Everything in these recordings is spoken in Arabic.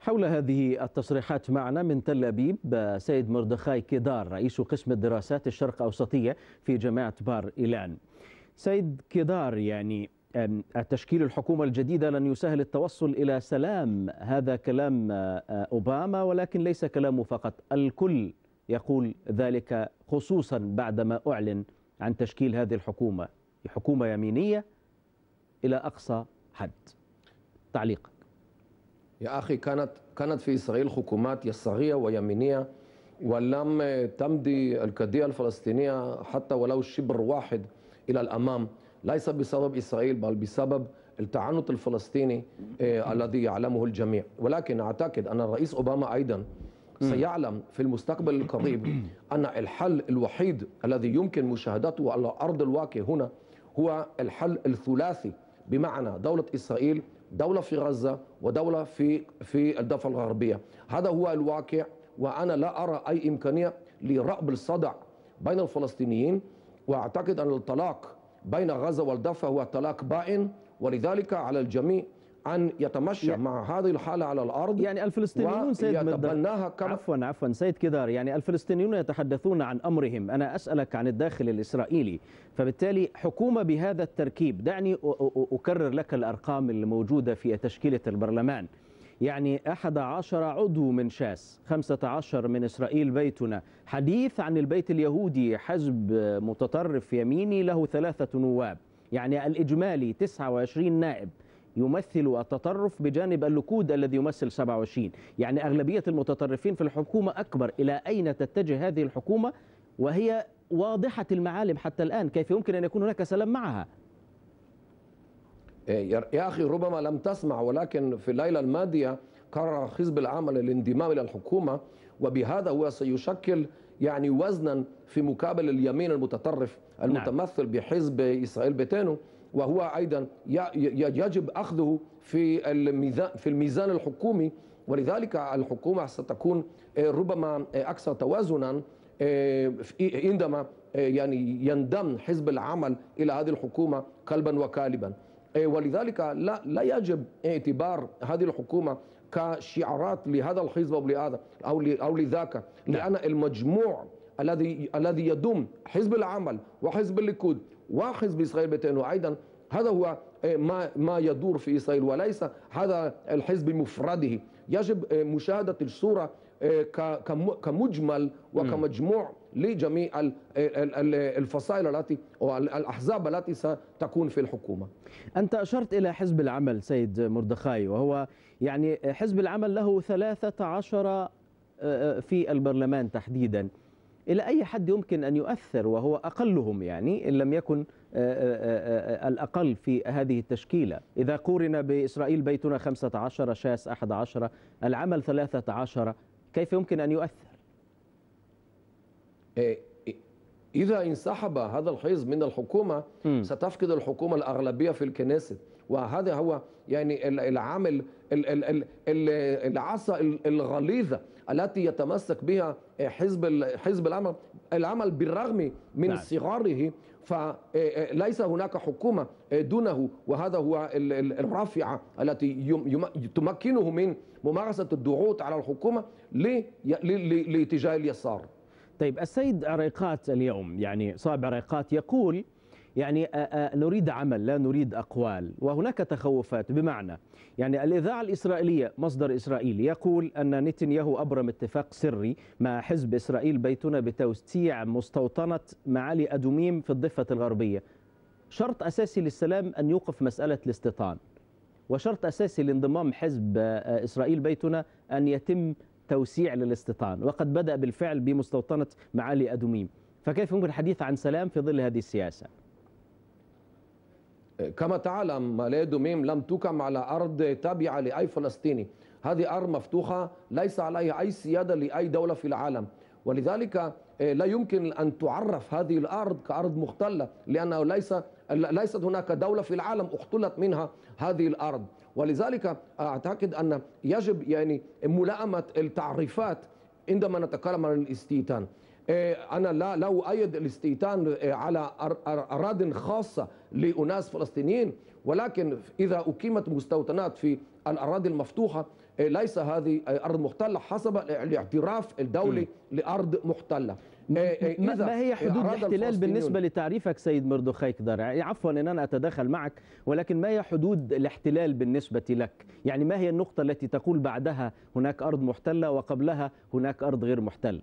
حول هذه التصريحات معنا من تل أبيب سيد مردخاي كيدار رئيس قسم الدراسات الشرق أوسطية في جامعة بار إيلان سيد كيدار يعني التشكيل الحكومة الجديدة لن يسهل التوصل إلى سلام هذا كلام أوباما ولكن ليس كلامه فقط الكل يقول ذلك خصوصا بعدما أعلن عن تشكيل هذه الحكومة حكومة يمينية إلى أقصى حد تعليق يا أخي كانت كانت في إسرائيل حكومات يسارية ويمينية ولم تمضي القضية الفلسطينية حتى ولو شبر واحد إلى الأمام ليس بسبب إسرائيل بل بسبب التعنت الفلسطيني آه، الذي يعلمه الجميع ولكن أعتقد أن الرئيس أوباما أيضا سيعلم في المستقبل القريب أن الحل الوحيد الذي يمكن مشاهدته على أرض الواقع هنا هو الحل الثلاثي بمعنى دولة إسرائيل دولة في غزة ودولة في في الضفة الغربية هذا هو الواقع وأنا لا أرى أي إمكانية لرأب الصدع بين الفلسطينيين وأعتقد أن الطلاق بين غزة والضفة هو طلاق بائن ولذلك على الجميع أن يتمشى يعني مع هذه الحالة على الأرض يعني الفلسطينيون سيد مدر كما عفوا عفوا سيد كدار يعني الفلسطينيون يتحدثون عن أمرهم أنا أسألك عن الداخل الإسرائيلي فبالتالي حكومة بهذا التركيب دعني أكرر لك الأرقام الموجودة في تشكيلة البرلمان يعني 11 عضو من شاس 15 من إسرائيل بيتنا حديث عن البيت اليهودي حزب متطرف يميني له ثلاثة نواب يعني الإجمالي 29 نائب يمثل التطرف بجانب اللكود الذي يمثل 27 يعني أغلبية المتطرفين في الحكومة أكبر إلى أين تتجه هذه الحكومة وهي واضحة المعالم حتى الآن كيف يمكن أن يكون هناك سلام معها إيه، يا أخي ربما لم تسمع ولكن في الليلة الماضية قرر حزب العمل الانضمام إلى الحكومة وبهذا هو سيشكل يعني وزنا في مقابل اليمين المتطرف نعم. المتمثل نعم. بحزب إسرائيل بيتانو وهو ايضا يجب اخذه في الميزان في الميزان الحكومي ولذلك الحكومه ستكون آه، ربما آه، اكثر توازنا آه، عندما يعني يندم حزب العمل الى هذه الحكومه قلبا وكالبا ولذلك لا لا يجب اعتبار هذه الحكومه كشعارات لهذا الحزب او لهذا او او لذاك نعم. لان المجموع الذي الذي يدوم حزب العمل وحزب الليكود وحزب إسرائيل بيتينه أيضا هذا هو إيه، ما ما يدور في إسرائيل وليس هذا الحزب بمفرده يجب إيه، مشاهدة الصورة إيه، كمجمل وكمجموع لجميع الفصائل التي والأحزاب التي ستكون في الحكومة أنت أشرت إلى حزب العمل سيد مردخاي وهو يعني حزب العمل له 13 في البرلمان تحديدا إلى أي حد يمكن أن يؤثر وهو أقلهم يعني إن لم يكن آه، آه، آه، الأقل في هذه التشكيلة إذا قورن بإسرائيل بيتنا 15 شاس 11 العمل 13 كيف يمكن أن يؤثر؟ إيه، إذا انسحب هذا الحزب من الحكومة م. ستفقد الحكومة الأغلبية في الكنيسة وهذا هو يعني العامل العصا الغليظة التي يتمسك بها حزب حزب العمل العمل بالرغم من نعم. صغاره فليس هناك حكومة دونه وهذا هو الرافعة التي تمكنه من ممارسة الضغوط على الحكومة لاتجاه اليسار طيب السيد عريقات اليوم يعني صاحب عريقات يقول يعني نريد عمل لا نريد أقوال وهناك تخوفات بمعنى يعني الإذاعة الإسرائيلية مصدر إسرائيلي يقول أن نتنياهو أبرم اتفاق سري مع حزب إسرائيل بيتنا بتوسيع مستوطنة معالي أدوميم في الضفة الغربية شرط أساسي للسلام أن يوقف مسألة الاستيطان وشرط أساسي لانضمام حزب إسرائيل بيتنا أن يتم توسيع للاستيطان وقد بدأ بالفعل بمستوطنة معالي أدوميم فكيف يمكن الحديث عن سلام في ظل هذه السياسة؟ كما تعلم معالي أدوميم لم تقم على أرض تابعة لأي فلسطيني هذه أرض مفتوحة ليس عليها أي سيادة لأي دولة في العالم ولذلك آه، لا يمكن أن تعرف هذه الأرض كأرض مختلة لأنه ليس ليست هناك دولة في العالم اختلت منها هذه الأرض ولذلك أعتقد أن يجب يعني ملائمة التعريفات عندما نتكلم عن الاستيطان إيه، أنا لا لا أؤيد الاستيطان إيه، على أراضٍ خاصة لأناس فلسطينيين ولكن إذا أقيمت مستوطنات في الأراضي المفتوحة إيه، ليس هذه أرض محتلة حسب الاعتراف الدولي لأرض محتلة ما, إيه، إيه، ما هي إيه، حدود الاحتلال بالنسبة لتعريفك سيد مردوخاي كدار عفوا أن أنا أتدخل معك ولكن ما هي حدود الاحتلال بالنسبة لك يعني ما هي النقطة التي تقول بعدها هناك أرض محتلة وقبلها هناك أرض غير محتلة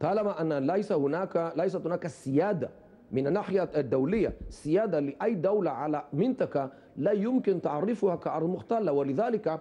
طالما أن ليس هناك ليست هناك سيادة من الناحية الدولية سيادة لأي دولة على منطقة لا يمكن تعريفها كأرض محتلة ولذلك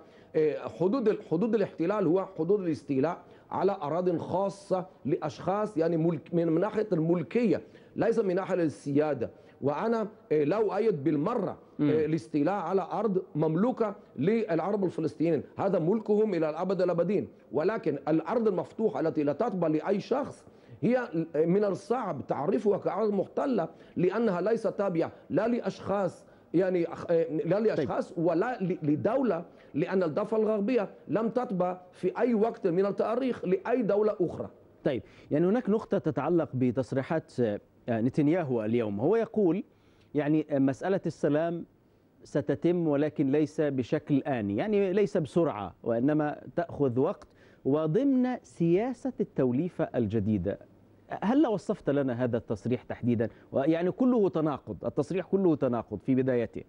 حدود حدود الاحتلال هو حدود الاستيلاء على أراضٍ خاصة لأشخاص يعني ملك من ناحية الملكية ليس من ناحية السيادة وأنا آه، لا أؤيد بالمرة آه، الاستيلاء على أرض مملوكة للعرب الفلسطينيين هذا ملكهم إلى الأبد الأبدين ولكن الأرض المفتوحة التي لا تطبع لأي شخص هي آه، من الصعب تعرفها كأرض محتلة لأنها ليست تابعة لا لأشخاص يعني إيه، لا طيب. لاشخاص ولا لدوله لان الضفه الغربيه لم تطبع في اي وقت من التاريخ لاي دوله اخرى. طيب يعني هناك نقطه تتعلق بتصريحات آه، نتنياهو اليوم هو يقول يعني آه، مساله السلام ستتم ولكن ليس بشكل آني يعني ليس بسرعة وإنما تأخذ وقت وضمن سياسة التوليفة الجديدة هل وصفت لنا هذا التصريح تحديدا يعني كله تناقض التصريح كله تناقض في بدايته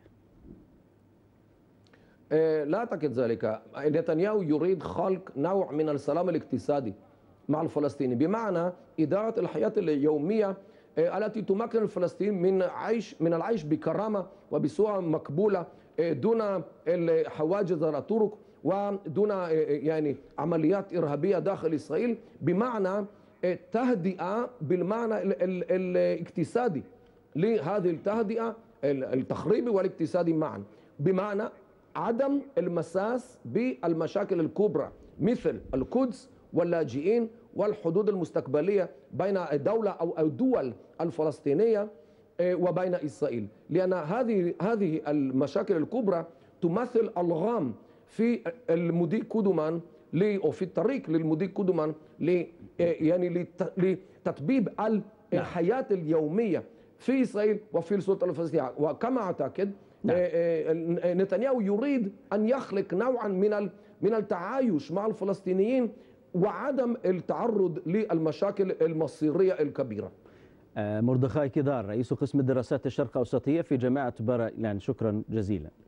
آه، لا أعتقد ذلك نتنياهو يريد خلق نوع من السلام الاقتصادي مع الفلسطيني بمعنى إدارة الحياة اليومية آه، التي تمكن الفلسطين من عيش من العيش بكرامة وبصورة مقبولة آه، دون الحواجز الطرق ودون يعني عمليات إرهابية داخل إسرائيل بمعنى التهدئه إيه، بالمعنى الاقتصادي لهذه التهدئه التخريبي والاقتصادي معا بمعنى عدم المساس بالمشاكل الكبرى مثل القدس واللاجئين والحدود المستقبليه بين الدوله او الدول الفلسطينيه إيه، وبين اسرائيل لان هذه هذه المشاكل الكبرى تمثل الغام في المضي قدما ليه وفي الطريق للمضي قدما ل آه، يعني لتطبيب نعم. الحياه اليوميه في اسرائيل وفي السلطه الفلسطينيه وكما اعتقد نعم. آه، آه، نتنياهو يريد ان يخلق نوعا من من التعايش مع الفلسطينيين وعدم التعرض للمشاكل المصيريه الكبيره. مردخاي كدار رئيس قسم الدراسات الشرق اوسطيه في جامعه برا يعني شكرا جزيلا.